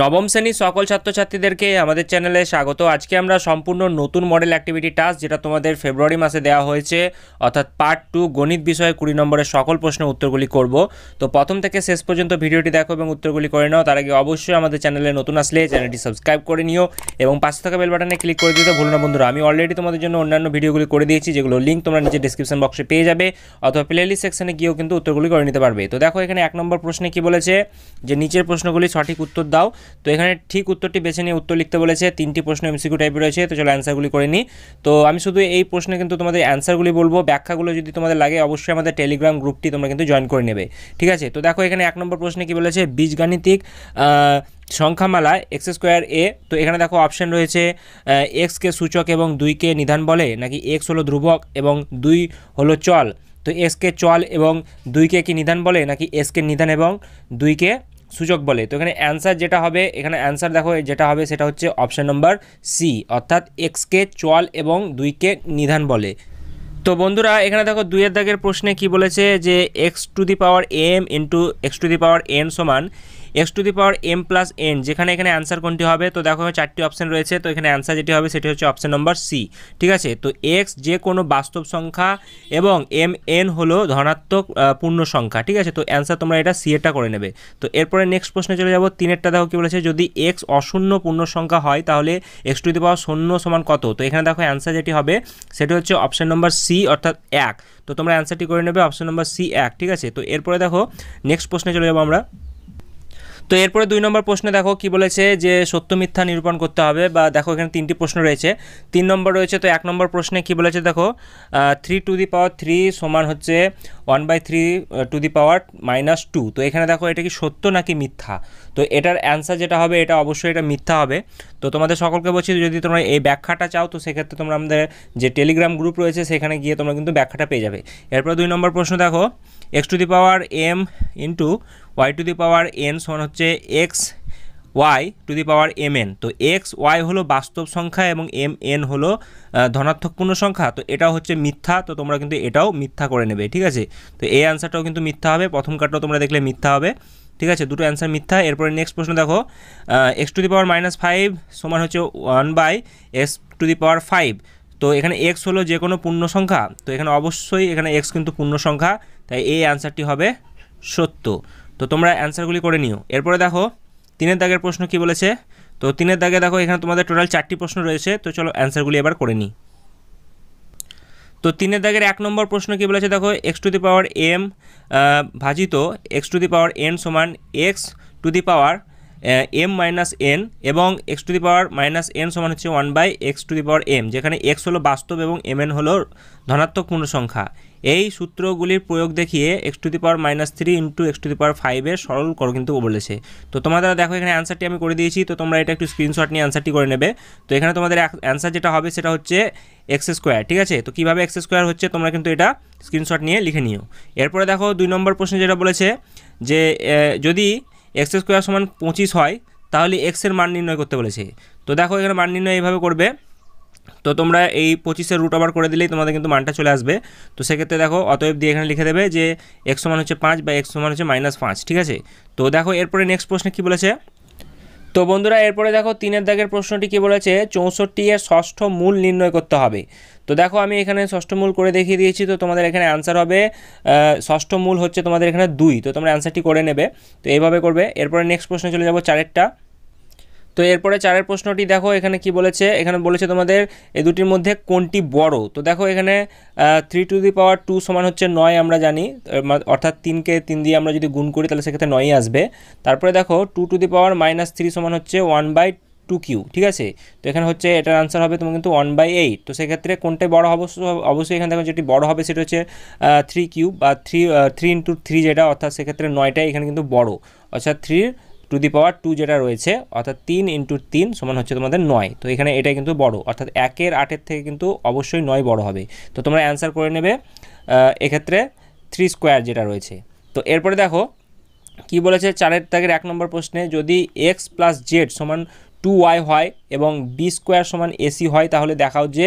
নবম শ্রেণীর সকল ছাত্রছাত্রীদেরকে আমাদের চ্যানেলে স্বাগত আজকে আমরা সম্পূর্ণ নতুন মডেল অ্যাক্টিভিটি টাস্ক যেটা তোমাদের ফেব্রুয়ারি মাসে দেওয়া হয়েছে অর্থাৎ পার্ট টু গণিত বিষয়ে কুড়ি নম্বরের সকল প্রশ্নের উত্তরগুলি করব তো প্রথম থেকে শেষ পর্যন্ত ভিডিওটি দেখো এবং উত্তরগুলি করে নাও তার আগে অবশ্যই আমাদের চ্যানেলে নতুন আসলে চ্যানেলটি সাবস্ক্রাইব করে নিও এবং পাশে থাকা বেল বাটনে ক্লিক করে দিতে ভুল না বন্ধুরা আমি অলরেডি তোমাদের জন্য অন্যান্য ভিডিওগুলি করে দিয়েছি যেগুলো লিঙ্ক তোমরা নিচে ডিসক্রিপশন বক্সে পেয়ে যাবে অথবা প্লেলিস্ট সেকশনে গিয়েও কিন্তু উত্তরগুলি করে নিতে পারবে তো দেখো এখানে এক নম্বর প্রশ্নে কি বলেছে যে নিচের প্রশ্নগুলি সঠিক উত্তর দাও তো এখানে ঠিক উত্তরটি বেছে নিয়ে উত্তর লিখতে বলেছে তিনটি প্রশ্ন এমসিকিউ টাইপের রয়েছে তো চলো অ্যান্সারগুলি করে নিই তো আমি শুধু এই প্রশ্নে কিন্তু তোমাদের অ্যান্সারগুলি বলবো ব্যাখ্যাগুলো যদি তোমাদের লাগে অবশ্যই আমাদের টেলিগ্রাম গ্রুপটি তোমরা কিন্তু জয়েন করে নেবে ঠিক আছে তো দেখো এখানে এক নম্বর প্রশ্নে কী বলেছে বীজগাণিতিক সংখ্যামালা এক্স স্কোয়ার এ তো এখানে দেখো অপশান রয়েছে এক্সকে সূচক এবং দুইকে নিধান বলে নাকি এক্স হলো ধ্রুবক এবং দুই হলো চল তো এসকে চল এবং দুইকে কি নিধান বলে নাকি এসকে নিধান এবং দুইকে সূচক বলে তো এখানে অ্যান্সার যেটা হবে এখানে অ্যান্সার দেখো যেটা হবে সেটা হচ্ছে অপশান নম্বর সি অর্থাৎ এক্সকে চল এবং দুইকে নিধান বলে তো বন্ধুরা এখানে দেখো দুইয়ের দাগের প্রশ্নে কি বলেছে যে x to the power m into x to the power n সমান x to the power m plus n যেখানে এখানে অ্যান্সার কোনটি হবে তো দেখো চারটি অপশন রয়েছে তো এখানে অ্যান্সার যেটি হবে সেটি হচ্ছে অপশন নম্বর সি ঠিক আছে তো এক্স যে কোনো বাস্তব সংখ্যা এবং এম এন হলো ধনাত্মক পূর্ণ সংখ্যা ঠিক আছে তো অ্যান্সার তোমরা এটা সি এটা করে নেবে তো এরপরে নেক্সট প্রশ্নে চলে যাবো তিনেরটা দেখো কি বলেছে যদি এক্স অশূন্য পূর্ণ সংখ্যা হয় তাহলে এক্স টু দি পাওয়ার শূন্য সমান কত তো এখানে দেখো অ্যান্সার যেটি হবে সেটি হচ্ছে অপশান নম্বর সি অর্থাৎ এক তো তোমরা অ্যান্সারটি করে নেবে অপশন নম্বর সি এক ঠিক আছে তো এরপরে দেখো নেক্সট প্রশ্নে চলে যাবো আমরা তো এরপরে দুই নম্বর প্রশ্নে দেখো কি বলেছে যে সত্য মিথ্যা নিরূপণ করতে হবে বা দেখো এখানে তিনটি প্রশ্ন রয়েছে তিন নম্বর রয়েছে তো এক নম্বর প্রশ্নে কি বলেছে দেখো three to the power three সমান হচ্ছে one by three to the power minus two তো এখানে দেখো এটা কি সত্য নাকি মিথ্যা তো এটার অ্যান্সার যেটা হবে এটা অবশ্যই এটা মিথ্যা হবে তো তোমাদের সকলকে বলছি যদি তোমরা এই ব্যাখ্যাটা চাও তো সেক্ষেত্রে তোমরা আমাদের যে টেলিগ্রাম গ্রুপ রয়েছে সেখানে গিয়ে তোমরা কিন্তু ব্যাখ্যাটা পেয়ে যাবে এরপর দুই নম্বর প্রশ্ন দেখো x to the power m into y to the power n সমান হচ্ছে x y to the power m n তো এক্স ওয়াই হলো বাস্তব সংখ্যা এবং এম এন হলো ধনাত্মকপূর্ণ সংখ্যা তো এটা হচ্ছে মিথ্যা তো তোমরা কিন্তু এটাও মিথ্যা করে নেবে ঠিক আছে তো এই অ্যান্সারটাও কিন্তু মিথ্যা হবে প্রথম কার্ডটাও তোমরা দেখলে মিথ্যা হবে ঠিক আছে দুটো অ্যান্সার মিথ্যা এরপরে নেক্সট প্রশ্ন দেখো x to the power minus five সমান হচ্ছে one by x to the power five তো এখানে এক্স হলো যে কোনো পূর্ণ সংখ্যা তো এখানে অবশ্যই এখানে এক্স কিন্তু পূর্ণ সংখ্যা তাই এই অ্যান্সারটি হবে সত্য তো তোমরা অ্যান্সারগুলি করে নিও এরপরে দেখো তিনের দাগের প্রশ্ন কি বলেছে তো তিনের দাগে দেখো এখানে তোমাদের টোটাল চারটি প্রশ্ন রয়েছে তো চলো অ্যান্সারগুলি এবার করে নিই তো তিনের দাগের এক নম্বর প্রশ্ন কী বলেছে দেখো x to the power m ভাজিত x to the power n সমান x to the power m minus n এবং x to the power minus n সমান হচ্ছে one by x to the power m যেখানে এক্স হলো বাস্তব এবং M N হলো ধনাত্মক পূর্ণ সংখ্যা এই সূত্রগুলির প্রয়োগ দেখিয়ে x to the power minus three into x to the power ফাইভের সরল করো কিন্তু বলেছে তো তোমাদের দেখো এখানে অ্যান্সারটি আমি করে দিয়েছি তো তোমরা এটা একটু স্ক্রিনশট নিয়ে অ্যান্সারটি করে নেবে তো এখানে তোমাদের অ্যান্সার যেটা হবে সেটা হচ্ছে এক্স স্কোয়ার ঠিক আছে তো কীভাবে এক্স স্কোয়ার হচ্ছে তোমরা কিন্তু এটা স্ক্রিনশট নিয়ে লিখে নিও এরপরে দেখো দুই নম্বর প্রশ্ন যেটা বলেছে যে যদি এক্স স্কোয়ার সমান পঁচিশ হয় তাহলে এক্সের মান নির্ণয় করতে বলেছে তো দেখো এখানে মান নির্ণয় এইভাবে করবে তো তোমরা এই পঁচিশের রুট আবার করে দিলেই তোমাদের কিন্তু মানটা চলে আসবে তো সেক্ষেত্রে দেখো অতএব দিয়ে এখানে লিখে দেবে যে এক্স সমান হচ্ছে পাঁচ বা এক্স সমান হচ্ছে মাইনাস পাঁচ ঠিক আছে তো দেখো এরপরে নেক্সট প্রশ্নে কী বলেছে তো বন্ধুরা এরপরে দেখো তিনের দাগের প্রশ্নটি কি বলেছে চৌষট্টি এর ষষ্ঠ মূল নির্ণয় করতে হবে তো দেখো আমি এখানে ষষ্ঠ মূল করে দেখিয়ে দিয়েছি তো তোমাদের এখানে অ্যান্সার হবে ষষ্ঠ মূল হচ্ছে তোমাদের এখানে দুই তো তোমরা অ্যান্সারটি করে নেবে তো এইভাবে করবে এরপরে নেক্সট প্রশ্নে চলে যাবো চারেরটা তো এরপরে চারের প্রশ্নটি দেখো এখানে কি বলেছে এখানে বলেছে তোমাদের এ দুটির মধ্যে কোনটি বড় তো দেখো এখানে three to the power two সমান হচ্ছে নয় আমরা জানি অর্থাৎ তিনকে তিন দিয়ে আমরা যদি গুণ করি তাহলে সেক্ষেত্রে নয়ই আসবে তারপরে দেখো two to the power minus three সমান হচ্ছে ওয়ান বাই টু কিউ ঠিক আছে তো এখানে হচ্ছে এটার আনসার হবে তোমার কিন্তু ওয়ান বাই এইট তো সেক্ষেত্রে কোনটাই বড় অবশ্য অবশ্যই এখানে দেখো যেটি বড় হবে সেটা হচ্ছে থ্রি কিউব বা থ্রি থ্রি ইন্টু থ্রি যেটা অর্থাৎ সেক্ষেত্রে নয়টাই এখানে কিন্তু বড় অর্থাৎ থ্রির টু দি পাওয়ার টু যেটা রয়েছে অর্থাৎ তিন ইন্টু তিন সমান হচ্ছে তোমাদের নয় তো এখানে এটা কিন্তু বড় অর্থাৎ একের আটের থেকে কিন্তু অবশ্যই নয় বড় হবে তো তোমরা অ্যান্সার করে নেবে এক্ষেত্রে থ্রি স্কোয়ার যেটা রয়েছে তো এরপরে দেখো কি বলেছে চারের দাগের এক নম্বর প্রশ্নে যদি এক্স প্লাস জেড সমান টু ওয়াই হয় এবং বি স্কোয়ার সমান এসি হয় তাহলে দেখাও যে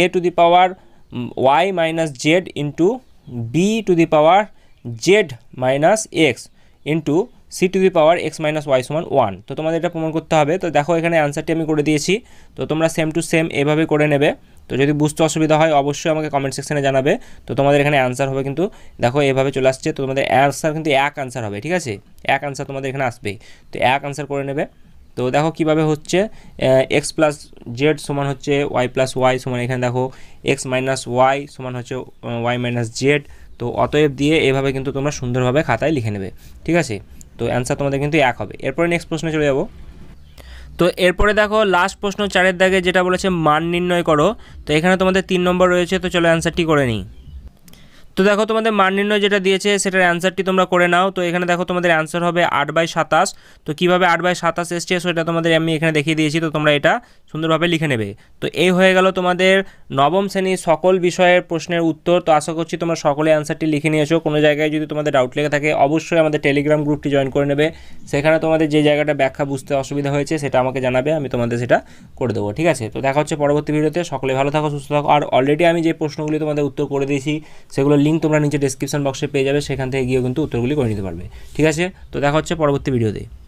a to the power y minus z into b to the power z minus x into c to the power x minus y সমান one তো তোমাদের এটা প্রমাণ করতে হবে তো দেখো এখানে অ্যান্সারটি আমি করে দিয়েছি তো তোমরা সেম টু সেম এভাবে করে নেবে তো যদি বুঝতে অসুবিধা হয় অবশ্যই আমাকে কমেন্ট সেকশানে জানাবে তো তোমাদের এখানে অ্যান্সার হবে কিন্তু দেখো এভাবে চলে আসছে তো তোমাদের অ্যান্সার কিন্তু এক অ্যান্সার হবে ঠিক আছে এক অ্যান্সার তোমাদের এখানে আসবেই তো এক অ্যান্সার করে নেবে তো দেখো কিভাবে হচ্ছে এক্স প্লাস জেড সমান হচ্ছে ওয়াই প্লাস ওয়াই সমান এখানে দেখো এক্স মাইনাস ওয়াই সমান হচ্ছে ওয়াই মাইনাস জেড তো অতএব দিয়ে এভাবে কিন্তু তোমরা সুন্দরভাবে খাতায় লিখে নেবে ঠিক আছে তো অ্যান্সার তোমাদের কিন্তু এক হবে এরপরে নেক্সট প্রশ্নে চলে যাবো তো এরপরে দেখো লাস্ট প্রশ্ন চারের দাগে যেটা বলেছে মান নির্ণয় করো তো এখানে তোমাদের তিন নম্বর রয়েছে তো চলো অ্যান্সারটি করে নিই তো দেখো তোমাদের মান নির্ণয় যেটা দিয়েছে সেটার অ্যান্সারটি তোমরা করে নাও তো এখানে দেখো তোমাদের অ্যান্সার হবে আট বাই সাতাশ তো কীভাবে আট বাই সাতাশ এসছে সেটা তোমাদের আমি এখানে দেখিয়ে দিয়েছি তো তোমরা এটা সুন্দরভাবে লিখে নেবে তো এই হয়ে গেল তোমাদের নবম শ্রেণীর সকল বিষয়ের প্রশ্নের উত্তর তো আশা করছি তোমরা সকলে অ্যান্সারটি লিখে নিয়েছো কোনো জায়গায় যদি তোমাদের ডাউট লেগে থাকে অবশ্যই আমাদের টেলিগ্রাম গ্রুপটি জয়েন করে নেবে সেখানে তোমাদের যে জায়গাটা ব্যাখ্যা বুঝতে অসুবিধা হয়েছে সেটা আমাকে জানাবে আমি তোমাদের সেটা করে দেবো ঠিক আছে তো দেখা হচ্ছে পরবর্তী ভিডিওতে সকলে ভালো থাকো সুস্থ থাকো আর অলরেডি আমি যে প্রশ্নগুলি তোমাদের উত্তর করে দিয়েছি সেগুলো লিঙ্ক তোমরা নিচে ডিসক্রিপশন বক্সে পেয়ে যাবে সেখান থেকে গিয়েও কিন্তু উত্তরগুলি করে নিতে পারবে ঠিক আছে তো দেখা হচ্ছে পরবর্তী ভিডিওতে